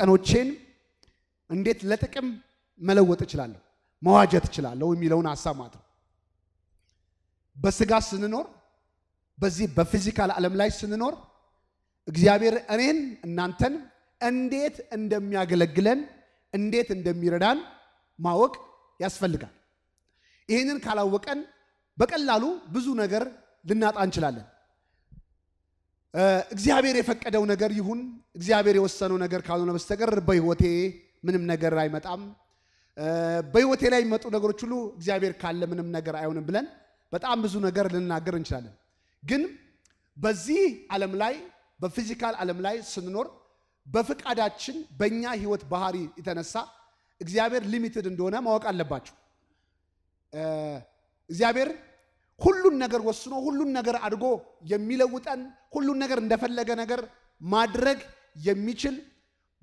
ቀኖቼን እንዴት ለጥቅም መለወጥ እችላለሁ፣ መዋጀት እችላለሁ የሚለውን ሀሳብ ማለት ነው። በስጋ ስንኖር፣ በዚህ በፊዚካል ዓለም ላይ ስንኖር እግዚአብሔር እኔን እናንተን እንዴት እንደሚያገለግለን እንዴት እንደሚረዳን ማወቅ ያስፈልጋል። ይህንን ካላወቀን በቀላሉ ብዙ ነገር ልናጣ እንችላለን። እግዚአብሔር የፈቀደው ነገር ይሁን፣ እግዚአብሔር የወሰነው ነገር ካልሆነ በስተቀር በህይወቴ ምንም ነገር አይመጣም። በህይወቴ ላይ የሚመጡ ነገሮች ሁሉ እግዚአብሔር ካለ ምንም ነገር አይሆንም ብለን በጣም ብዙ ነገር ልናገር እንችላለን። ግን በዚህ ዓለም ላይ በፊዚካል ዓለም ላይ ስንኖር በፍቃዳችን በእኛ ህይወት ባህሪ የተነሳ እግዚአብሔር ሊሚትድ እንደሆነ ማወቅ አለባቸው። እግዚአብሔር ሁሉን ነገር ወስኖ ሁሉን ነገር አድርጎ የሚለውጠን ሁሉን ነገር እንደፈለገ ነገር ማድረግ የሚችል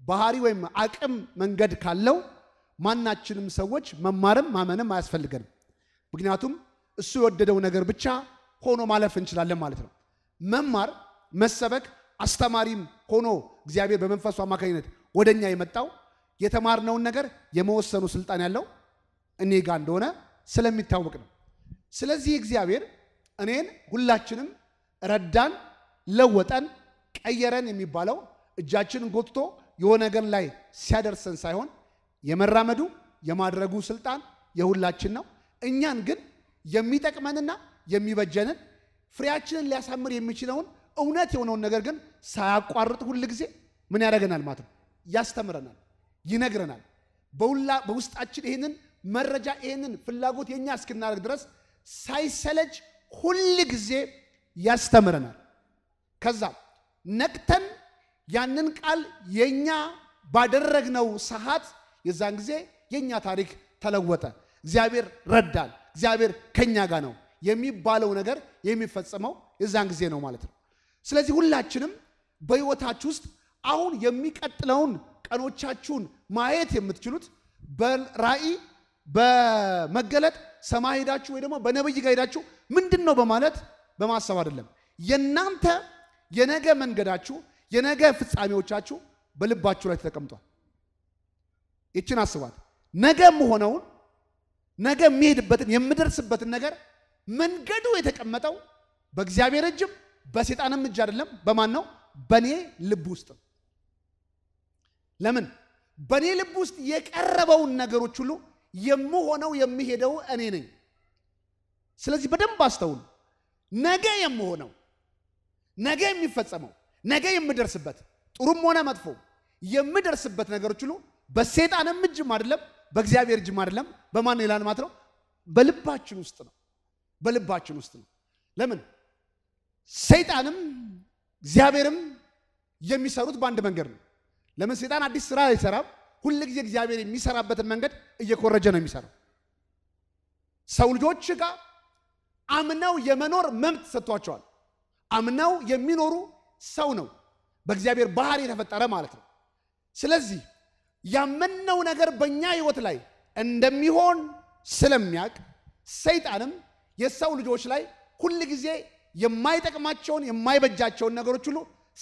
ባህሪ ወይም አቅም መንገድ ካለው ማናችንም ሰዎች መማርም ማመንም አያስፈልገንም። ምክንያቱም እሱ የወደደው ነገር ብቻ ሆኖ ማለፍ እንችላለን ማለት ነው። መማር፣ መሰበክ አስተማሪም ሆኖ እግዚአብሔር በመንፈሱ አማካኝነት ወደኛ የመጣው የተማርነውን ነገር የመወሰኑ ስልጣን ያለው እኔ ጋር እንደሆነ ስለሚታወቅ ነው። ስለዚህ እግዚአብሔር እኔን ሁላችንም ረዳን፣ ለወጠን፣ ቀየረን የሚባለው እጃችንን ጎትቶ የሆነ ነገር ላይ ሲያደርሰን ሳይሆን የመራመዱ የማድረጉ ስልጣን የሁላችን ነው። እኛን ግን የሚጠቅመንና የሚበጀንን ፍሬያችንን ሊያሳምር የሚችለውን እውነት የሆነውን ነገር ግን ሳያቋርጥ ሁል ጊዜ ምን ያደረገናል ማለት ነው? ያስተምረናል፣ ይነግረናል። በውስጣችን ይህንን መረጃ ይህንን ፍላጎት የእኛ እስክናደርግ ድረስ ሳይሰለች ሁል ጊዜ ያስተምረናል። ከዛ ነቅተን ያንን ቃል የኛ ባደረግነው ሰዓት የዛን ጊዜ የኛ ታሪክ ተለወጠ። እግዚአብሔር ረዳል፣ እግዚአብሔር ከኛ ጋር ነው የሚባለው ነገር የሚፈጸመው የዛን ጊዜ ነው ማለት ነው። ስለዚህ ሁላችንም በህይወታችሁ ውስጥ አሁን የሚቀጥለውን ቀኖቻችሁን ማየት የምትችሉት በራእይ በመገለጥ ሰማይ ሄዳችሁ ወይ ደግሞ በነብይ ጋር ሄዳችሁ ምንድን ነው በማለት በማሰብ አይደለም። የእናንተ የነገ መንገዳችሁ የነገ ፍጻሜዎቻችሁ በልባችሁ ላይ ተቀምጧል። ይችን አስባት። ነገ የምሆነውን ነገ የሚሄድበትን የምደርስበትን ነገር መንገዱ የተቀመጠው በእግዚአብሔር እጅም በሴጣንም እጅ አይደለም። በማን ነው? በእኔ ልብ ውስጥ። ለምን በእኔ ልብ ውስጥ የቀረበውን ነገሮች ሁሉ የምሆነው የሚሄደው እኔ ነኝ። ስለዚህ በደንብ አስተውሉ። ነገ የምሆነው ነገ የሚፈጸመው ነገ የምደርስበት ጥሩም ሆነ መጥፎ የምደርስበት ነገሮች ሁሉ በሴጣንም እጅም አይደለም፣ በእግዚአብሔር እጅም አይደለም። በማን ይላል ማለት ነው? በልባችን ውስጥ ነው። በልባችን ውስጥ ነው። ለምን ሰይጣንም እግዚአብሔርም የሚሰሩት በአንድ መንገድ ነው። ለምን ሰይጣን አዲስ ስራ አይሰራም? ሁል ጊዜ እግዚአብሔር የሚሰራበትን መንገድ እየኮረጀ ነው የሚሰራው። ሰው ልጆች ጋር አምነው የመኖር መብት ሰጥቷቸዋል። አምነው የሚኖሩ ሰው ነው በእግዚአብሔር ባህሪ የተፈጠረ ማለት ነው። ስለዚህ ያመነው ነገር በእኛ ህይወት ላይ እንደሚሆን ስለሚያውቅ ሰይጣንም የሰው ልጆች ላይ ሁል ጊዜ የማይጠቅማቸውን የማይበጃቸውን ነገሮች ሁሉ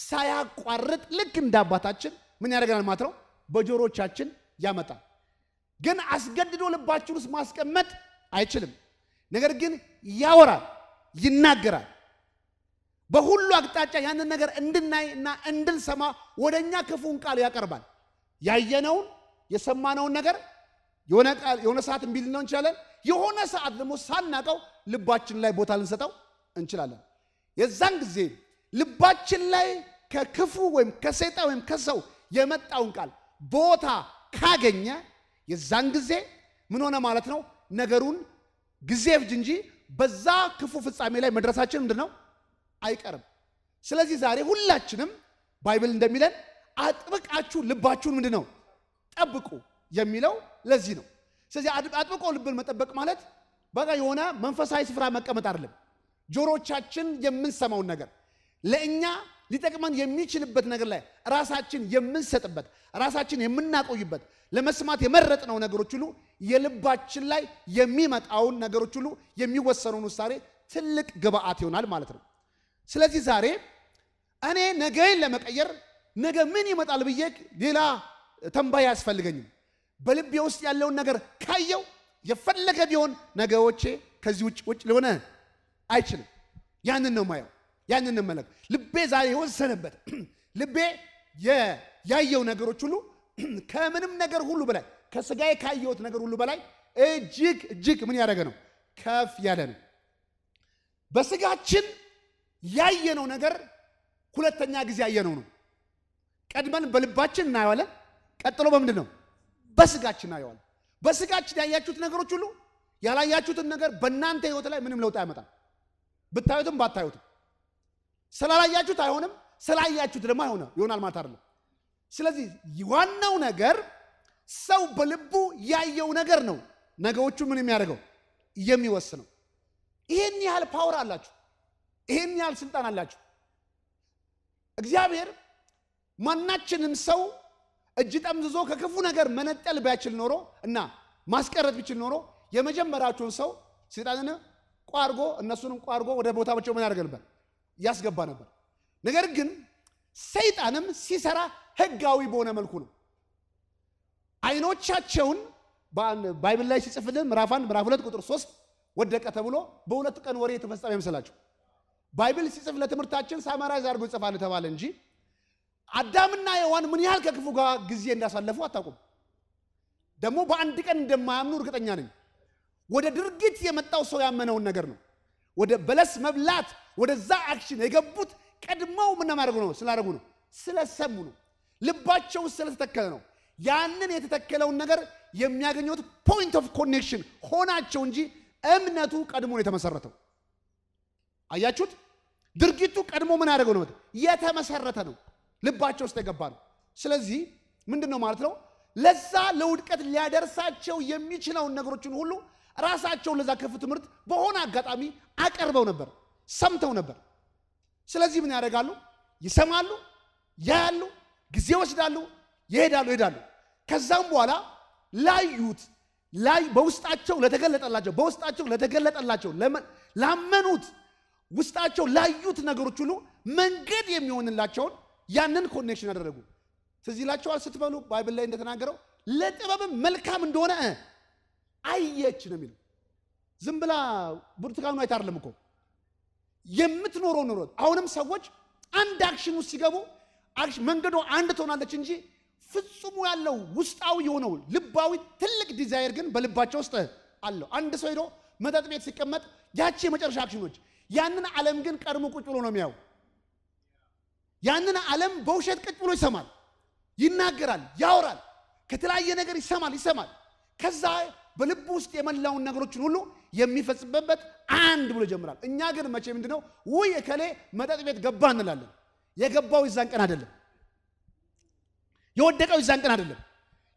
ሳያቋርጥ ልክ እንደ አባታችን ምን ያደርገናል ማለት ነው በጆሮቻችን ያመጣል። ግን አስገድዶ ልባችን ውስጥ ማስቀመጥ አይችልም። ነገር ግን ያወራል፣ ይናገራል። በሁሉ አቅጣጫ ያንን ነገር እንድናይ እና እንድንሰማ ወደ እኛ ክፉን ቃል ያቀርባል። ያየነውን የሰማነውን ነገር የሆነ ሰዓት እምቢ ልንለው እንችላለን። የሆነ ሰዓት ደግሞ ሳናቀው ልባችን ላይ ቦታ ልንሰጠው እንችላለን። የዛን ጊዜ ልባችን ላይ ከክፉ ወይም ከሰይጣን ወይም ከሰው የመጣውን ቃል ቦታ ካገኘ የዛን ጊዜ ምን ሆነ ማለት ነው? ነገሩን ጊዜ ፍጅ እንጂ በዛ ክፉ ፍጻሜ ላይ መድረሳችን ምንድን ነው አይቀርም። ስለዚህ ዛሬ ሁላችንም ባይብል እንደሚለን አጥብቃችሁ ልባችሁን ምንድን ነው ጠብቁ የሚለው ለዚህ ነው። ስለዚህ አጥብቆ ልብን መጠበቅ ማለት በቃ የሆነ መንፈሳዊ ስፍራ መቀመጥ አይደለም። ጆሮቻችን የምንሰማውን ነገር ለእኛ ሊጠቅመን የሚችልበት ነገር ላይ ራሳችን የምንሰጥበት ራሳችን የምናቆይበት ለመስማት የመረጥነው ነገሮች ሁሉ የልባችን ላይ የሚመጣውን ነገሮች ሁሉ የሚወሰኑን ውሳኔ ትልቅ ግብአት ይሆናል ማለት ነው። ስለዚህ ዛሬ እኔ ነገን ለመቀየር ነገ ምን ይመጣል ብዬ ሌላ ተንባይ አያስፈልገኝም። በልቤ ውስጥ ያለውን ነገር ካየው የፈለገ ቢሆን ነገዎቼ ከዚህ ውጭ ውጭ ሊሆነ አይችልም። ያንን ነው ማየው። ያንን እንመለክ። ልቤ ዛሬ የወሰነበት ልቤ ያየው ነገሮች ሁሉ ከምንም ነገር ሁሉ በላይ ከስጋዬ ካየሁት ነገር ሁሉ በላይ እጅግ እጅግ ምን ያደረገ ነው? ከፍ ያለ ነው። በስጋችን ያየነው ነገር ሁለተኛ ጊዜ ያየነው ነው። ቀድመን በልባችን እናየዋለን። ቀጥሎ በምንድን ነው? በስጋችን እናየዋለን። በስጋችን ያያችሁት ነገሮች ሁሉ ያላያችሁትን ነገር በእናንተ ህይወት ላይ ምንም ለውጥ አያመጣም፣ ብታዩትም ባታዩትም ስላላያችሁት አይሆንም፣ ስላያችሁት ደግሞ አይሆነ ይሆናል ማለት አይደለም። ስለዚህ ዋናው ነገር ሰው በልቡ ያየው ነገር ነው ነገዎቹ ምን የሚያደርገው የሚወስነው። ይሄን ያህል ፓወር አላችሁ፣ ይሄን ያህል ስልጣን አላችሁ። እግዚአብሔር ማናችንም ሰው እጅ ጠምዝዞ ከክፉ ነገር መነጠል ባይችል ኖሮ እና ማስቀረት ቢችል ኖሮ የመጀመሪያቸውን ሰው ሴጣንን ቋርጎ እነሱንም ቋርጎ ወደ ቦታቸው ምን ያደርገንበት ያስገባ ነበር። ነገር ግን ሰይጣንም ሲሰራ ህጋዊ በሆነ መልኩ ነው። አይኖቻቸውን ባይብል ላይ ሲጽፍልን ምዕራፍ አንድ ምዕራፍ ሁለት ቁጥር ሶስት ወደቀ ተብሎ በሁለት ቀን ወሬ የተፈጸመ ይመስላችሁ። ባይብል ሲጽፍ ለትምህርታችን ሳማራይዝ አድርጎ ይጽፋል ተባለ እንጂ አዳምና ሔዋን ምን ያህል ከክፉ ጋር ጊዜ እንዳሳለፉ አታውቁም። ደግሞ በአንድ ቀን እንደማያምኑ እርግጠኛ ነኝ። ወደ ድርጊት የመጣው ሰው ያመነውን ነገር ነው። ወደ በለስ መብላት ወደዛ አክሽን የገቡት ቀድመው ምን ማድረጉ ነው? ስላደረጉ ነው፣ ስለሰሙ ነው፣ ልባቸው ስለተተከለ ነው። ያንን የተተከለውን ነገር የሚያገኙት ፖይንት ኦፍ ኮኔክሽን ሆናቸው እንጂ እምነቱ ቀድሞ ነው የተመሰረተው። አያችሁት? ድርጊቱ ቀድሞ ምን ያደርገው ነው? የተመሰረተ ነው፣ ልባቸው ውስጥ የገባ ነው። ስለዚህ ምንድን ነው ማለት ነው? ለዛ ለውድቀት ሊያደርሳቸው የሚችለውን ነገሮችን ሁሉ ራሳቸውን ለዛ ክፍት ትምህርት በሆነ አጋጣሚ አቀርበው ነበር፣ ሰምተው ነበር። ስለዚህ ምን ያደርጋሉ? ይሰማሉ፣ ያያሉ፣ ጊዜ ወስዳሉ፣ ይሄዳሉ ይሄዳሉ። ከዛም በኋላ ላዩት ላይ በውስጣቸው ለተገለጠላቸው በውስጣቸው ለተገለጠላቸው ላመኑት ውስጣቸው ላዩት ነገሮች ሁሉ መንገድ የሚሆንላቸውን ያንን ኮኔክሽን አደረጉ። ትዝ ይላቸዋል ስትበሉ ባይብል ላይ እንደተናገረው ለጥበብም መልካም እንደሆነ አየች ነው የሚለው። ዝም ብላ ብርቱካኑ አይታ አይደለም እኮ የምትኖረው ኑሮ። አሁንም ሰዎች አንድ አክሽን ውስጥ ሲገቡ መንገዱ አንድ ትሆናለች እንጂ ፍጹሙ ያለው ውስጣዊ የሆነው ልባዊ ትልቅ ዲዛይር ግን በልባቸው ውስጥ አለው። አንድ ሰው ሄዶ መጠጥ ቤት ሲቀመጥ ያቺ የመጨረሻ አክሽኖች፣ ያንን ዓለም ግን ቀድሞ ቁጭ ብሎ ነው የሚያው። ያንን ዓለም በውሸት ቁጭ ብሎ ይሰማል፣ ይናገራል፣ ያወራል፣ ከተለያየ ነገር ይሰማል ይሰማል ከዛ በልብ ውስጥ የመላውን ነገሮችን ሁሉ የሚፈጽምበት አንድ ብሎ ይጀምራል። እኛ ግን መቼ ምንድነው ውይ እከሌ መጠጥ ቤት ገባ እንላለን። የገባው ይዛን ቀን አይደለም። የወደቀው ይዛን ቀን አይደለም።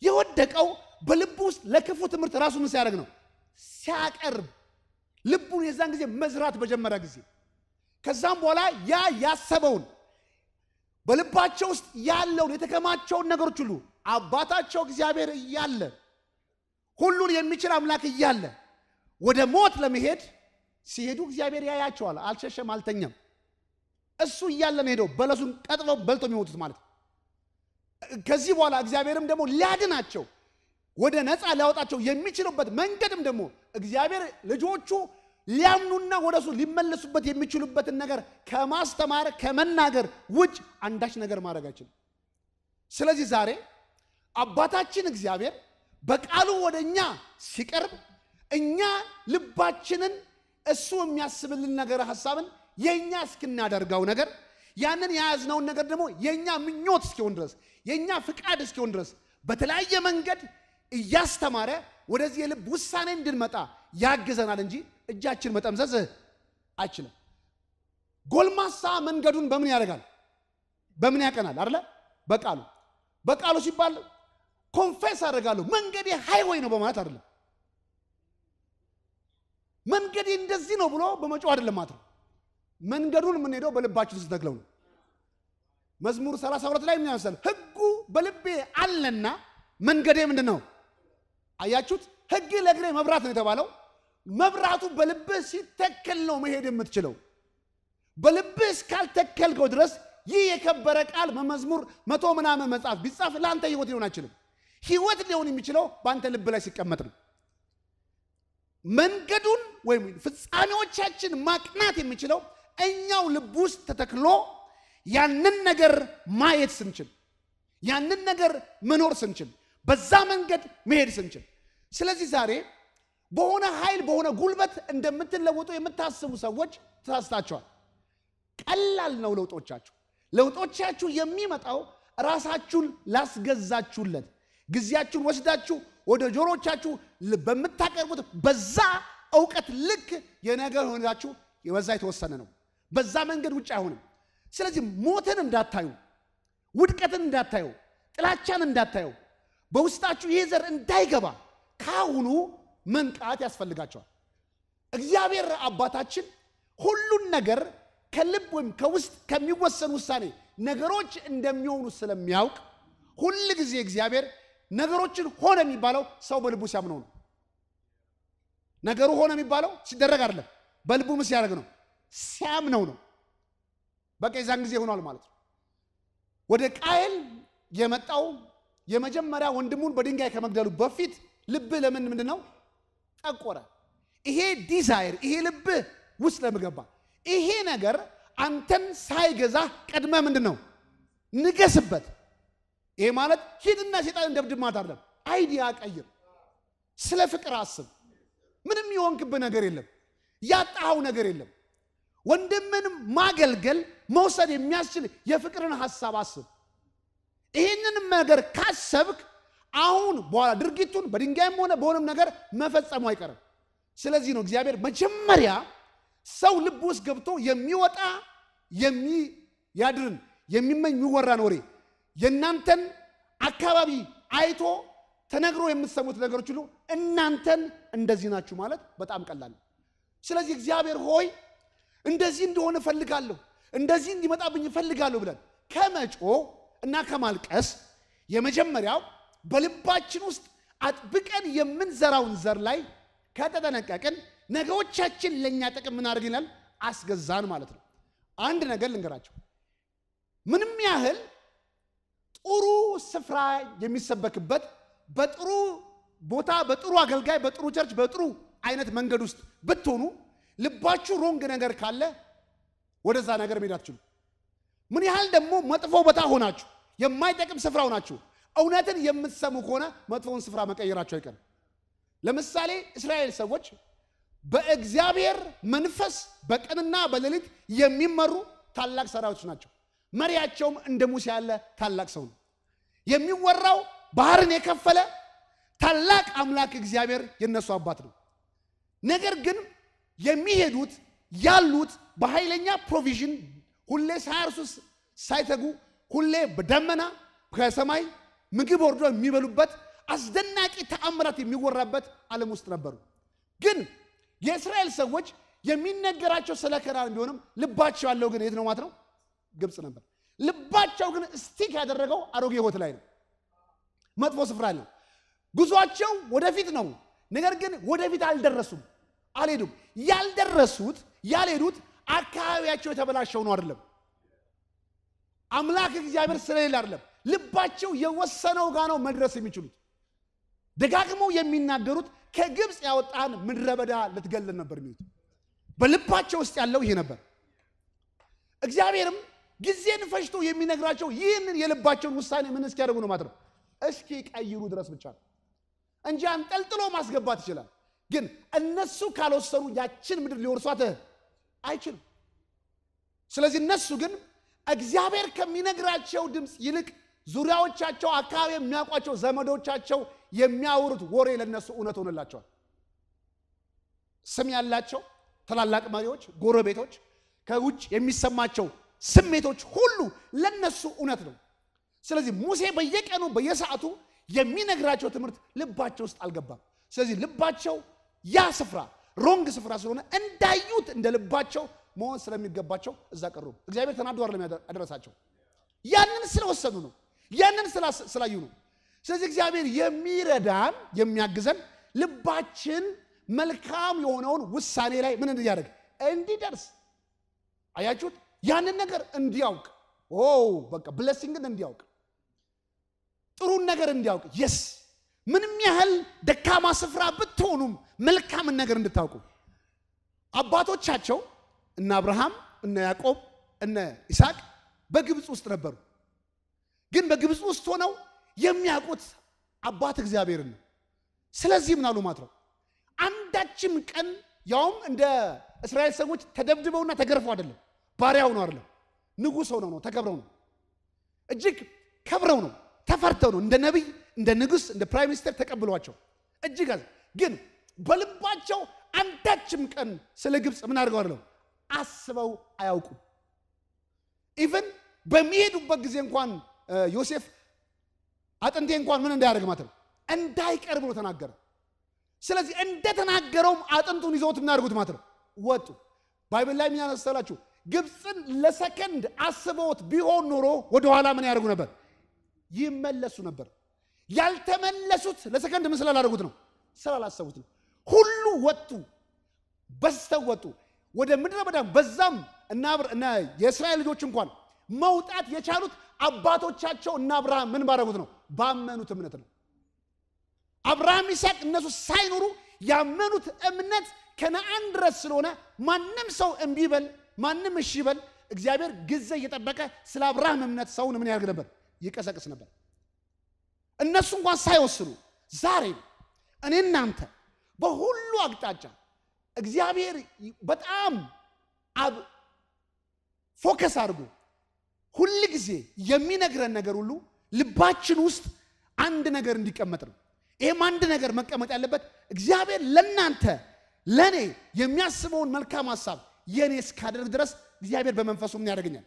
የወደቀው በልብ ውስጥ ለክፉ ትምህርት ራሱ ምን ሲያደርግ ነው ሲያቀርብ ልቡን የዛን ጊዜ መዝራት በጀመረ ጊዜ ከዛም በኋላ ያ ያሰበውን በልባቸው ውስጥ ያለውን የተከማቸውን ነገሮች ሁሉ አባታቸው እግዚአብሔር እያለ ሁሉን የሚችል አምላክ እያለ ወደ ሞት ለመሄድ ሲሄዱ እግዚአብሔር ያያቸዋል። አልሸሸም፣ አልተኛም። እሱ እያለ ነው ሄደው በለሱን ቀጥበው በልተው የሚሞቱት ማለት ነው። ከዚህ በኋላ እግዚአብሔርም ደግሞ ሊያድናቸው ወደ ነፃ ሊያወጣቸው የሚችሉበት መንገድም ደግሞ እግዚአብሔር ልጆቹ ሊያምኑና ወደ እሱ ሊመለሱበት የሚችሉበትን ነገር ከማስተማር ከመናገር ውጭ አንዳች ነገር ማድረግ አይችልም። ስለዚህ ዛሬ አባታችን እግዚአብሔር በቃሉ ወደ እኛ ሲቀርብ እኛ ልባችንን እሱ የሚያስብልን ነገር ሀሳብን የእኛ እስክናደርገው ነገር ያንን የያዝነውን ነገር ደግሞ የእኛ ምኞት እስኪሆን ድረስ የእኛ ፍቃድ እስኪሆን ድረስ በተለያየ መንገድ እያስተማረ ወደዚህ የልብ ውሳኔ እንድንመጣ ያግዘናል እንጂ እጃችን መጠምዘዝ አይችልም። ጎልማሳ መንገዱን በምን ያደርጋል? በምን ያቀናል? አለ በቃሉ በቃሉ ሲባል ኮንፌስ አደርጋለሁ መንገዴ ሃይወይ ነው በማለት አይደለም። መንገዴ እንደዚህ ነው ብሎ በመጮህ አይደለም ማለት ነው። መንገዱን የምንሄደው በልባችን ስትተክለው ነው። መዝሙር 32 ላይ ምን ያመሳል? ህጉ በልቤ አለና መንገዴ ምንድን ነው? አያችሁት? ህግ ለእግሬ መብራት ነው የተባለው። መብራቱ በልብህ ሲተከል ነው መሄድ የምትችለው። በልብህ እስካልተከልከው ድረስ ይህ የከበረ ቃል በመዝሙር መቶ ምናምን መጽሐፍ ቢጻፍ ለአንተ ህይወት ሊሆን አይችልም። ህይወት ሊሆን የሚችለው በአንተ ልብ ላይ ሲቀመጥ ነው። መንገዱን ወይም ፍጻሜዎቻችን ማቅናት የሚችለው እኛው ልብ ውስጥ ተተክሎ ያንን ነገር ማየት ስንችል፣ ያንን ነገር መኖር ስንችል፣ በዛ መንገድ መሄድ ስንችል። ስለዚህ ዛሬ በሆነ ኃይል በሆነ ጉልበት እንደምትለወጡ የምታስቡ ሰዎች ተሳስታችኋል። ቀላል ነው ለውጦቻችሁ። ለውጦቻችሁ የሚመጣው ራሳችሁን ላስገዛችሁለት ጊዜያችሁን ወስዳችሁ ወደ ጆሮቻችሁ በምታቀርቡት በዛ እውቀት ልክ የነገር ሁኔታችሁ በዛ የተወሰነ ነው። በዛ መንገድ ውጭ አይሆንም። ስለዚህ ሞትን እንዳታዩ፣ ውድቀትን እንዳታዩ፣ ጥላቻን እንዳታዩ፣ በውስጣችሁ ይሄ ዘር እንዳይገባ ካሁኑ መንቃት ያስፈልጋቸዋል። እግዚአብሔር አባታችን ሁሉን ነገር ከልብ ወይም ከውስጥ ከሚወሰን ውሳኔ ነገሮች እንደሚሆኑ ስለሚያውቅ ሁል ጊዜ እግዚአብሔር ነገሮችን ሆነ የሚባለው ሰው በልቡ ሲያምነው ነው። ነገሩ ሆነ የሚባለው ሲደረግ አይደለም፣ በልቡ ምን ሲያደርግ ነው? ሲያምነው ነው። በቃ የዛን ጊዜ ሆኗል ማለት ነው። ወደ ቃየል የመጣው የመጀመሪያ ወንድሙን በድንጋይ ከመግደሉ በፊት ልብህ ለምን ምንድን ነው ጠቆረ? ይሄ ዲዛይር ይሄ ልብህ ውስጥ ለምገባ ይሄ ነገር አንተን ሳይገዛ ቀድመ ምንድን ነው ንገስበት ይሄ ማለት ሂድና ሴጣን እንደብድማት አይደለም። አይዲያ ቀይር፣ ስለ ፍቅር አስብ። ምንም የሆንክብህ ነገር የለም፣ ያጣኸው ነገር የለም። ወንድምን ማገልገል መውሰድ የሚያስችል የፍቅርን ሀሳብ አስብ። ይህንንም ነገር ካሰብክ አሁን በኋላ ድርጊቱን በድንጋይም ሆነ በሆነም ነገር መፈጸሙ አይቀርም። ስለዚህ ነው እግዚአብሔር መጀመሪያ ሰው ልብ ውስጥ ገብቶ የሚወጣ የሚያድርን የሚመኝ የሚወራን ወሬ የእናንተን አካባቢ አይቶ ተነግሮ የምትሰሙት ነገሮች ሁሉ እናንተን እንደዚህ ናችሁ ማለት በጣም ቀላል ስለዚህ እግዚአብሔር ሆይ እንደዚህ እንደሆነ እፈልጋለሁ፣ እንደዚህ እንዲመጣብኝ እፈልጋለሁ ብለን ከመጮ እና ከማልቀስ የመጀመሪያው በልባችን ውስጥ አጥብቀን የምንዘራውን ዘር ላይ ከተጠነቀቅን ነገሮቻችን ለእኛ ጥቅም ምን አድርገናል? አስገዛን ማለት ነው። አንድ ነገር ልንገራቸው ምንም ያህል ጥሩ ስፍራ የሚሰበክበት በጥሩ ቦታ በጥሩ አገልጋይ በጥሩ ቸርች በጥሩ አይነት መንገድ ውስጥ ብትሆኑ ልባችሁ ሮንግ ነገር ካለ ወደዛ ነገር መሄድ አትችሉ። ምን ያህል ደግሞ መጥፎ ቦታ ሆናችሁ የማይጠቅም ስፍራ ሆናችሁ እውነትን የምትሰሙ ከሆነ መጥፎውን ስፍራ መቀየራቸው አይቀርም። ለምሳሌ እስራኤል ሰዎች በእግዚአብሔር መንፈስ በቀንና በሌሊት የሚመሩ ታላቅ ሰራዊቶች ናቸው። መሪያቸውም እንደ ሙሴ ያለ ታላቅ ሰው ነው። የሚወራው ባህርን የከፈለ ታላቅ አምላክ እግዚአብሔር የነሱ አባት ነው። ነገር ግን የሚሄዱት ያሉት በኃይለኛ ፕሮቪዥን ሁሌ ሳያርሱ ሳይተጉ ሁሌ በደመና ከሰማይ ምግብ ወርዶ የሚበሉበት አስደናቂ ተአምራት የሚወራበት ዓለም ውስጥ ነበሩ። ግን የእስራኤል ሰዎች የሚነገራቸው ስለ ከናን ቢሆንም ልባቸው ያለው ግን የት ነው ማለት ነው? ግብፅ ነበር። ልባቸው ግን ስቲክ ያደረገው አሮጌ ህይወት ላይ ነው፣ መጥፎ ስፍራ ነው። ጉዟቸው ወደፊት ነው፣ ነገር ግን ወደፊት አልደረሱም፣ አልሄዱም። ያልደረሱት ያልሄዱት አካባቢያቸው የተበላሸው ነው አይደለም፣ አምላክ እግዚአብሔር ስለሌለ አይደለም። ልባቸው የወሰነው ጋ ነው መድረስ የሚችሉት። ደጋግመው የሚናገሩት ከግብፅ ያወጣን ምድረ በዳ ልትገለን ነበር የሚሉት። በልባቸው ውስጥ ያለው ይሄ ነበር። እግዚአብሔርም ጊዜን ፈጅቶ የሚነግራቸው ይህንን የልባቸውን ውሳኔ ምን እስኪያደርጉ ነው ማለት ነው? እስኪ ቀይሩ ድረስ ብቻ ነው እንጂ አንጠልጥሎ ማስገባት ይችላል። ግን እነሱ ካልወሰኑ ያችን ምድር ሊወርሷት አይችልም። ስለዚህ እነሱ ግን እግዚአብሔር ከሚነግራቸው ድምፅ ይልቅ ዙሪያዎቻቸው፣ አካባቢ የሚያውቋቸው ዘመዶቻቸው የሚያወሩት ወሬ ለነሱ እውነት ሆነላቸዋል። ስም ያላቸው ትላላቅ መሪዎች፣ ጎረቤቶች ከውጭ የሚሰማቸው ስሜቶች ሁሉ ለነሱ እውነት ነው። ስለዚህ ሙሴ በየቀኑ በየሰዓቱ የሚነግራቸው ትምህርት ልባቸው ውስጥ አልገባም። ስለዚህ ልባቸው ያ ስፍራ ሮንግ ስፍራ ስለሆነ እንዳዩት እንደ ልባቸው መሆን ስለሚገባቸው እዛ ቀሩ። እግዚአብሔር ተናዶ አይደለም ያደረሳቸው፣ ያንን ስለወሰኑ ነው፣ ያንን ስላዩ ነው። ስለዚህ እግዚአብሔር የሚረዳን የሚያግዘን ልባችን መልካም የሆነውን ውሳኔ ላይ ምን እንዲያደርግ እንዲደርስ አያችሁት። ያንን ነገር እንዲያውቅ በቃ ብለሲንግን እንዲያውቅ ጥሩን ነገር እንዲያውቅ የስ ምንም ያህል ደካማ ስፍራ ብትሆኑም መልካምን ነገር እንድታውቁ አባቶቻቸው እነ አብርሃም እነ ያዕቆብ እነ ይስሐቅ በግብፅ ውስጥ ነበሩ። ግን በግብፅ ውስጥ ሆነው የሚያውቁት አባት እግዚአብሔርን ነው። ስለዚህ ምን አሉ ማለት ነው አንዳችም ቀን ያውም እንደ እስራኤል ሰዎች ተደብድበውና ተገርፈው አይደለም ባሪያው ነው አይደለም፣ ንጉሥ ሆነው ነው ተከብረው ነው እጅግ ከብረው ነው ተፈርተው ነው እንደ ነቢይ እንደ ንጉሥ እንደ ፕራይም ሚኒስተር ተቀብሏቸው እጅግ ግን በልባቸው አንዳችም ቀን ስለ ግብፅ ምን አድርገው አይደለም አስበው አያውቁም። ኢቨን በሚሄዱበት ጊዜ እንኳን ዮሴፍ አጥንቴ እንኳን ምን እንዳያደርግ ማለት ነው እንዳይቀር ብሎ ተናገረ። ስለዚህ እንደተናገረውም አጥንቱን ይዘውት እናደርጉት ማለት ነው ወጡ። ባይብል ላይ ምን ያነሳላችሁ? ግብፅን ለሰከንድ አስበውት ቢሆን ኖሮ ወደኋላ ምን ያደርጉ ነበር? ይመለሱ ነበር። ያልተመለሱት ለሰከንድ ምን ስላላደረጉት ነው? ስላላሰቡት ነው። ሁሉ ወጡ፣ በስተው ወጡ ወደ ምድረ በዳ። በዛም እና የእስራኤል ልጆች እንኳን መውጣት የቻሉት አባቶቻቸው እና አብርሃም ምን ባደረጉት ነው? ባመኑት እምነት ነው። አብርሃም ይስሐቅ፣ እነሱ ሳይኖሩ ያመኑት እምነት ከነአን ድረስ ስለሆነ ማንም ሰው እምቢ ማንም እሺ በል እግዚአብሔር ጊዜ እየጠበቀ ስለ አብርሃም እምነት ሰውን ምን ያደርግ ነበር? ይቀሰቅስ ነበር። እነሱ እንኳን ሳይወስኑ ዛሬ እኔ እናንተ በሁሉ አቅጣጫ እግዚአብሔር በጣም አብ ፎከስ አድርጎ ሁል ጊዜ የሚነግረን ነገር ሁሉ ልባችን ውስጥ አንድ ነገር እንዲቀመጥ ነው። ይህም አንድ ነገር መቀመጥ ያለበት እግዚአብሔር ለእናንተ ለእኔ የሚያስበውን መልካም ሀሳብ የእኔ እስካደርግ ድረስ እግዚአብሔር በመንፈሱ ምን ያደርገኛል?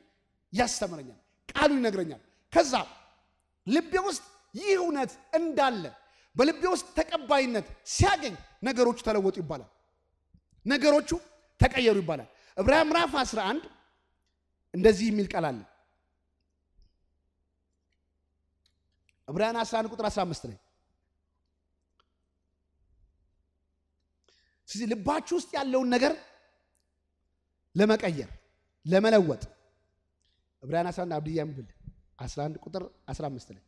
ያስተምረኛል፣ ቃሉ ይነግረኛል። ከዛ ልቤ ውስጥ ይህ እውነት እንዳለ በልቤ ውስጥ ተቀባይነት ሲያገኝ ነገሮቹ ተለወጡ ይባላል። ነገሮቹ ተቀየሩ ይባላል። ዕብራውያን ምዕራፍ 11 እንደዚህ የሚል ቃል አለ። ዕብራውያን 11 ቁጥር 15 ላይ ስለዚህ ልባችሁ ውስጥ ያለውን ነገር ለመቀየር ለመለወጥ ዕብራውያን 11 አብድያ ምብል 11 ቁጥር 15 ላይ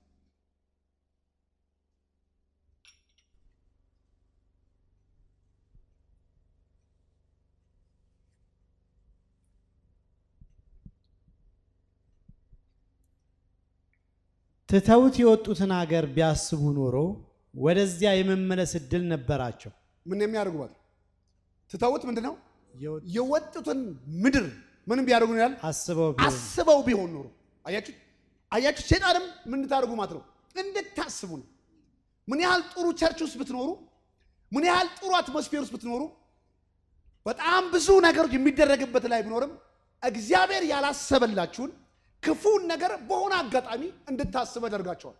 ትተውት የወጡትን ሀገር ቢያስቡ ኖሮ ወደዚያ የመመለስ እድል ነበራቸው። ምን የሚያደርጉባት ትተውት ምንድን ነው የወጡትን ምድር ምንም ቢያደርጉ ነው ያለ አስበው ቢሆን ኖሮ አያችሁ፣ አያችሁ ሴጣንም ምን እንድታደርጉ ማለት ነው እንድታስቡ ነው። ምን ያህል ጥሩ ቸርች ውስጥ ብትኖሩ፣ ምን ያህል ጥሩ አትሞስፌር ውስጥ ብትኖሩ፣ በጣም ብዙ ነገሮች የሚደረግበት ላይ ቢኖርም እግዚአብሔር ያላሰበላችሁን ክፉን ነገር በሆነ አጋጣሚ እንድታስበ ያደርጋቸዋል።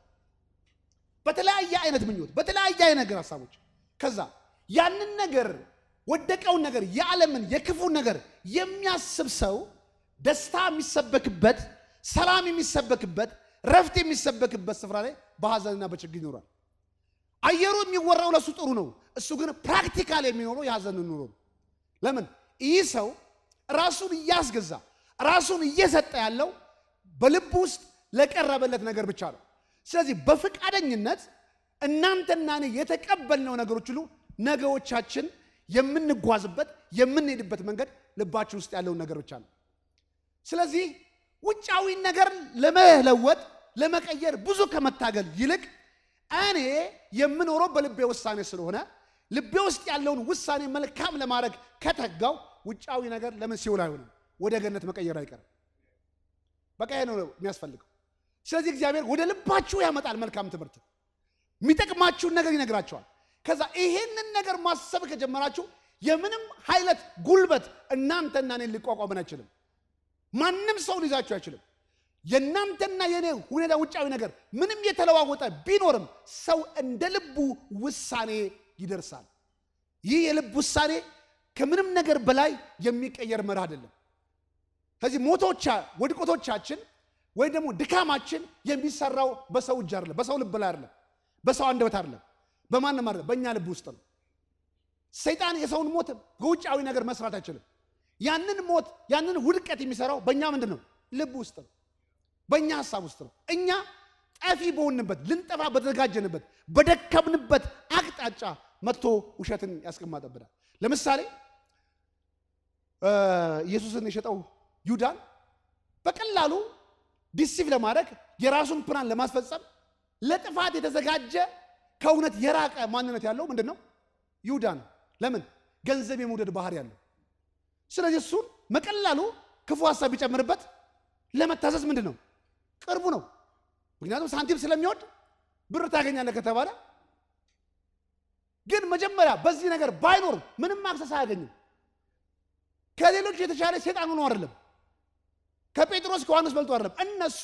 በተለያየ አይነት ምኞት፣ በተለያየ አይነት ነገር ሀሳቦች ከዛ ያንን ነገር ወደቀውን ነገር የዓለምን የክፉ ነገር የሚያስብ ሰው ደስታ የሚሰበክበት፣ ሰላም የሚሰበክበት፣ ረፍት የሚሰበክበት ስፍራ ላይ በሀዘንና በችግር ይኖራል። አየሩ የሚወራው ለሱ ጥሩ ነው። እሱ ግን ፕራክቲካል የሚኖረው የሀዘን ኑሮ ነው። ለምን ይህ ሰው ራሱን እያስገዛ ራሱን እየሰጠ ያለው በልብ ውስጥ ለቀረበለት ነገር ብቻ ነው። ስለዚህ በፈቃደኝነት እናንተና እኔ የተቀበልነው ነገሮች ሁሉ ነገዎቻችን የምንጓዝበት የምንሄድበት መንገድ ልባችን ውስጥ ያለውን ነገር ብቻ ነው። ስለዚህ ውጫዊን ነገር ለመለወጥ ለመቀየር ብዙ ከመታገል ይልቅ እኔ የምኖረው በልቤ ውሳኔ ስለሆነ ልቤ ውስጥ ያለውን ውሳኔ መልካም ለማድረግ ከተጋው ውጫዊ ነገር ለምን ሲውል አይሆንም፣ ወደ ገነት መቀየር አይቀርም። በቃ ነው የሚያስፈልገው። ስለዚህ እግዚአብሔር ወደ ልባችሁ ያመጣል መልካም ትምህርት፣ የሚጠቅማችሁን ነገር ይነግራቸዋል። ከዛ ይሄንን ነገር ማሰብ ከጀመራችሁ የምንም ኃይለት ጉልበት እናንተና እኔን ሊቋቋመን አይችልም። ማንም ሰው ሊይዛችሁ አይችልም። የእናንተና የኔ ሁኔታ ውጫዊ ነገር ምንም የተለዋወጠ ቢኖርም ሰው እንደ ልቡ ውሳኔ ይደርሳል። ይህ የልብ ውሳኔ ከምንም ነገር በላይ የሚቀየር መርህ አይደለም። ከዚህ ሞቶቻ ወድቆቶቻችን ወይም ደግሞ ድካማችን የሚሰራው በሰው እጅ አይደለም፣ በሰው ልብ ላይ አይደለም፣ በሰው አንደበት አይደለም። በማንም አይደለም፣ በእኛ ልብ ውስጥ ነው። ሰይጣን የሰውን ሞት በውጫዊ ነገር መስራት አይችልም። ያንን ሞት ያንን ውድቀት የሚሰራው በእኛ ምንድን ነው? ልብ ውስጥ ነው። በእኛ ሀሳብ ውስጥ ነው። እኛ ጠፊ በሆንበት ልንጠፋ በተዘጋጀንበት በደከምንበት አቅጣጫ መጥቶ ውሸትን ያስቀማጠብናል። ለምሳሌ ኢየሱስን የሸጠው ይሁዳን በቀላሉ ዲሲቭ ለማድረግ የራሱን ፕላን ለማስፈጸም ለጥፋት የተዘጋጀ ከእውነት የራቀ ማንነት ያለው ምንድን ነው? ይሁዳ ነው። ለምን? ገንዘብ የመውደድ ባህሪ ያለው። ስለዚህ እሱን መቀላሉ ክፉ ሀሳብ ቢጨምርበት ለመታዘዝ ምንድን ነው ቅርቡ ነው። ምክንያቱም ሳንቲም ስለሚወድ ብር ታገኛለህ ከተባለ ግን መጀመሪያ በዚህ ነገር ባይኖር ምንም አክሰስ አያገኝም። ከሌሎች የተሻለ ሴጣን ሆኖ አይደለም፣ ከጴጥሮስ ከዮሐንስ በልጦ አይደለም። እነሱ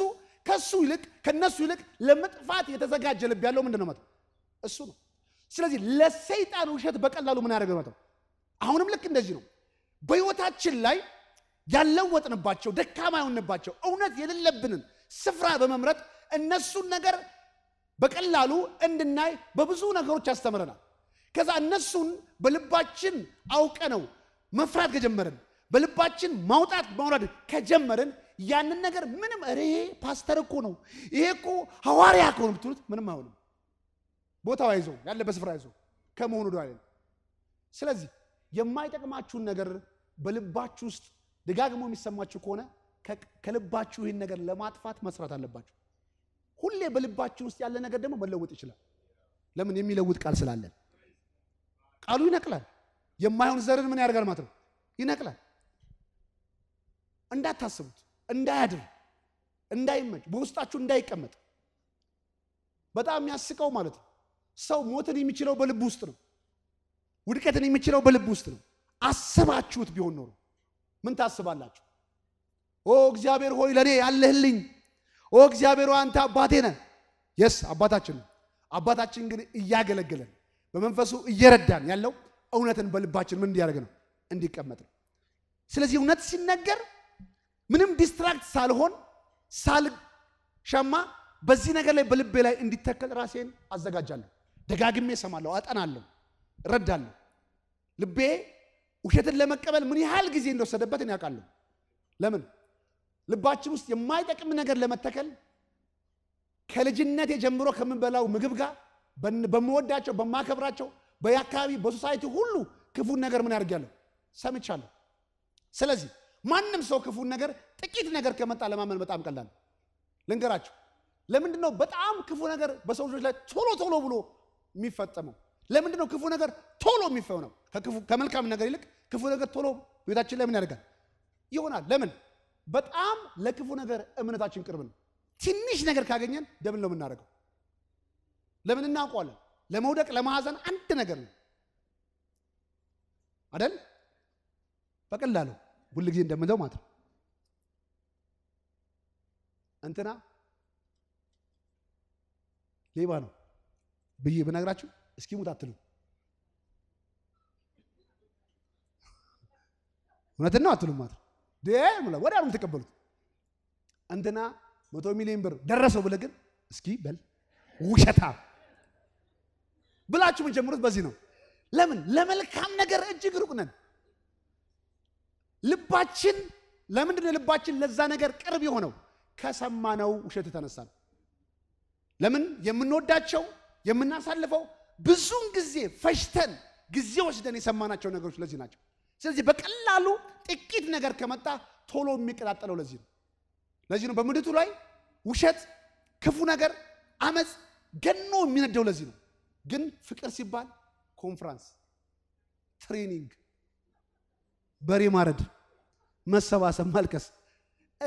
ከሱ ይልቅ ከነሱ ይልቅ ለመጥፋት የተዘጋጀ ልብ ያለው ምንድን ነው ማለት እሱ ነው። ስለዚህ ለሰይጣን ውሸት በቀላሉ ምን ያደረገ ነው? አሁንም ልክ እንደዚህ ነው። በህይወታችን ላይ ያለወጥንባቸው ደካማ የሆንባቸው እውነት የሌለብንን ስፍራ በመምረጥ እነሱን ነገር በቀላሉ እንድናይ በብዙ ነገሮች ያስተምረናል። ከዛ እነሱን በልባችን አውቀ ነው መፍራት ከጀመርን በልባችን ማውጣት ማውረድ ከጀመርን ያንን ነገር ምንም ርሄ ፓስተር እኮ ነው ይሄ እኮ ሐዋርያ ነው ብትሉት ምንም አይሆንም። ቦታው አይዞ ያለበት ስፍራ አይዞ ከመሆኑ ደ ስለዚህ የማይጠቅማችሁን ነገር በልባችሁ ውስጥ ደጋግሞ የሚሰማችሁ ከሆነ ከልባችሁ ይህን ነገር ለማጥፋት መስራት አለባችሁ። ሁሌ በልባችሁ ውስጥ ያለ ነገር ደግሞ መለወጥ ይችላል። ለምን? የሚለውጥ ቃል ስላለን። ቃሉ ይነቅላል። የማይሆን ዘርን ምን ያደርጋል ማለት ነው? ይነቅላል። እንዳታስቡት፣ እንዳያድር፣ እንዳይመጭ፣ በውስጣችሁ እንዳይቀመጥ። በጣም የሚያስቀው ማለት ነው ሰው ሞትን የሚችለው በልብ ውስጥ ነው። ውድቀትን የሚችለው በልብ ውስጥ ነው። አስባችሁት ቢሆን ኖሮ ምን ታስባላችሁ? ኦ እግዚአብሔር ሆይ ለእኔ ያለህልኝ፣ ኦ እግዚአብሔር ሆይ አንተ አባቴ ነህ። የስ አባታችን ነው። አባታችን ግን እያገለገለን በመንፈሱ እየረዳን ያለው እውነትን በልባችን ምን እንዲያደርግ ነው? እንዲቀመጥ ነው። ስለዚህ እውነት ሲነገር ምንም ዲስትራክት ሳልሆን ሳልሻማ በዚህ ነገር ላይ በልቤ ላይ እንዲተከል ራሴን አዘጋጃለሁ። ደጋግሜ እሰማለሁ፣ አጠናለሁ፣ እረዳለሁ። ልቤ ውሸትን ለመቀበል ምን ያህል ጊዜ እንደወሰደበት እኔ አውቃለሁ። ለምን ልባችን ውስጥ የማይጠቅም ነገር ለመተከል ከልጅነት ጀምሮ ከምንበላው ምግብ ጋር በምወዳቸው በማከብራቸው በየአካባቢ በሶሳይቲ ሁሉ ክፉን ነገር ምን ያደርጋለሁ ሰምቻለሁ። ስለዚህ ማንም ሰው ክፉን ነገር ጥቂት ነገር ከመጣ ለማመን በጣም ቀላል ልንገራችሁ። ለምንድን ነው በጣም ክፉ ነገር በሰው ልጆች ላይ ቶሎ ቶሎ ብሎ የሚፈጸመው። ለምንድን ነው ክፉ ነገር ቶሎ የሚፈነው? ከመልካም ነገር ይልቅ ክፉ ነገር ቶሎ ቤታችን ለምን ያደርጋል ይሆናል? ለምን? በጣም ለክፉ ነገር እምነታችን ቅርብ ነው። ትንሽ ነገር ካገኘን ደምን ነው የምናደርገው። ለምን እናውቀዋለን? ለመውደቅ ለማዘን አንድ ነገር ነው አደል? በቀላሉ ሁል ጊዜ እንደምንለው ማለት ነው። እንትና ሌባ ነው ብዬ ብነግራችሁ እስኪ ሙት አትሉ። እውነትን ነው አትሉም ማለት ወዲያ ነው የተቀበሉት። እንትና መቶ ሚሊዮን ብር ደረሰው ብለህ ግን እስኪ በል ውሸታ ብላችሁ የምትጀምሩት በዚህ ነው። ለምን ለመልካም ነገር እጅግ ሩቅ ነን። ልባችን ለምንድን ነው ልባችን ለዛ ነገር ቅርብ የሆነው? ከሰማነው ውሸት የተነሳ ነው። ለምን የምንወዳቸው የምናሳልፈው ብዙውን ጊዜ ፈሽተን ጊዜ ወስደን የሰማናቸው ነገሮች ለዚህ ናቸው። ስለዚህ በቀላሉ ጥቂት ነገር ከመጣ ቶሎ የሚቀጣጠለው ለዚህ ነው። ለዚህ ነው በምድቱ ላይ ውሸት፣ ክፉ ነገር፣ አመፅ ገኖ የሚነደው ለዚህ ነው። ግን ፍቅር ሲባል ኮንፍራንስ፣ ትሬኒንግ፣ በሬ ማረድ፣ መሰባሰብ፣ ማልቀስ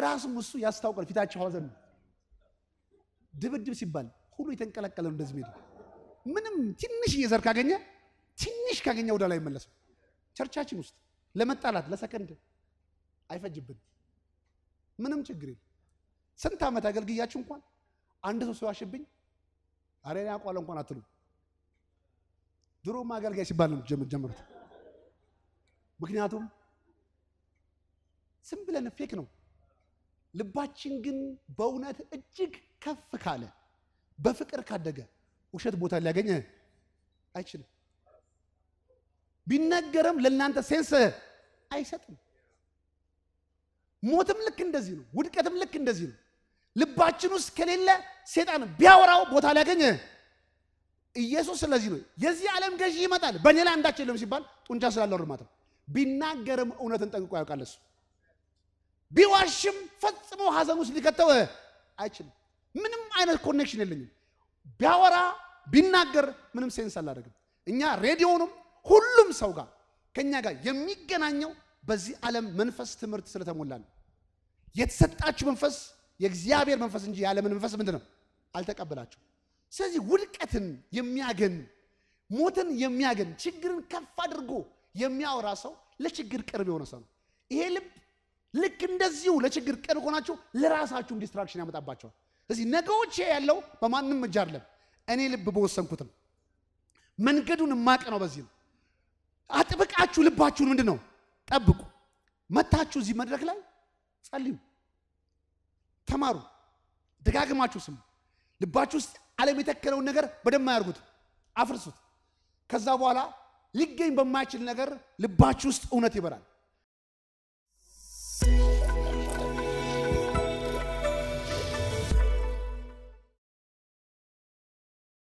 ራሱም እሱ ያስታውቃል ፊታቸው ሐዘን። ድብድብ ሲባል ሁሉ የተንቀለቀለው እንደዚህ ሄዱ። ምንም ትንሽ እየዘር ካገኘ ትንሽ ካገኘ ወደ ላይ መለሰው። ቸርቻችን ውስጥ ለመጣላት ለሰከንድ አይፈጅብን። ምንም ችግር የለም። ስንት ዓመት አገልግያችሁ እንኳን አንድ ሰው ሲዋሽብኝ አሬ ያቋለ እንኳን አትሉ ድሮም አገልጋይ ሲባል ነው ጀመሩት። ምክንያቱም ዝም ብለን ፌክ ነው። ልባችን ግን በእውነት እጅግ ከፍ ካለ በፍቅር ካደገ ውሸት ቦታ ሊያገኝ አይችልም። ቢነገረም ለእናንተ ሴንስ አይሰጥም። ሞትም ልክ እንደዚህ ነው። ውድቀትም ልክ እንደዚህ ነው። ልባችን ውስጥ ከሌለ ሴጣን ቢያወራው ቦታ ሊያገኝ ኢየሱስ ስለዚህ ነው የዚህ ዓለም ገዢ ይመጣል፣ በእኔ ላይ አንዳች የለም ሲባል ጡንቻ ስላለው እርማት ነው። ቢናገርም እውነትን ጠንቅቆ ያውቃል እሱ። ቢዋሽም ፈጽሞ ሀዘን ውስጥ ሊከተው አይችልም። ምንም አይነት ኮኔክሽን የለኝም። ቢያወራ ቢናገር ምንም ሴንስ አላደርግም። እኛ ሬዲዮንም ሁሉም ሰው ጋር ከኛ ጋር የሚገናኘው በዚህ ዓለም መንፈስ ትምህርት ስለተሞላ ነው። የተሰጣችሁ መንፈስ የእግዚአብሔር መንፈስ እንጂ የዓለምን መንፈስ ምንድን ነው አልተቀበላችሁ። ስለዚህ ውድቀትን የሚያገን ሞትን የሚያገን ችግርን ከፍ አድርጎ የሚያወራ ሰው ለችግር ቅርብ የሆነ ሰው ነው። ይሄ ልብ ልክ እንደዚሁ ለችግር ቅርብ ሆናችሁ ለራሳችሁም ዲስትራክሽን ያመጣባቸዋል። ስለዚህ ነገዎቼ ያለው በማንም እጅ አይደለም፣ እኔ ልብ በወሰንኩት ነው። መንገዱን ማቅ ነው። በዚህ ነው አጥብቃችሁ ልባችሁን ምንድን ነው ጠብቁ። መታችሁ እዚህ መድረክ ላይ ጸልዩ፣ ተማሩ፣ ደጋግማችሁ ስሙ። ልባችሁ ውስጥ ዓለም የተከለውን ነገር በደም አያርጉት፣ አፍርሱት። ከዛ በኋላ ሊገኝ በማይችል ነገር ልባችሁ ውስጥ እውነት ይበራል።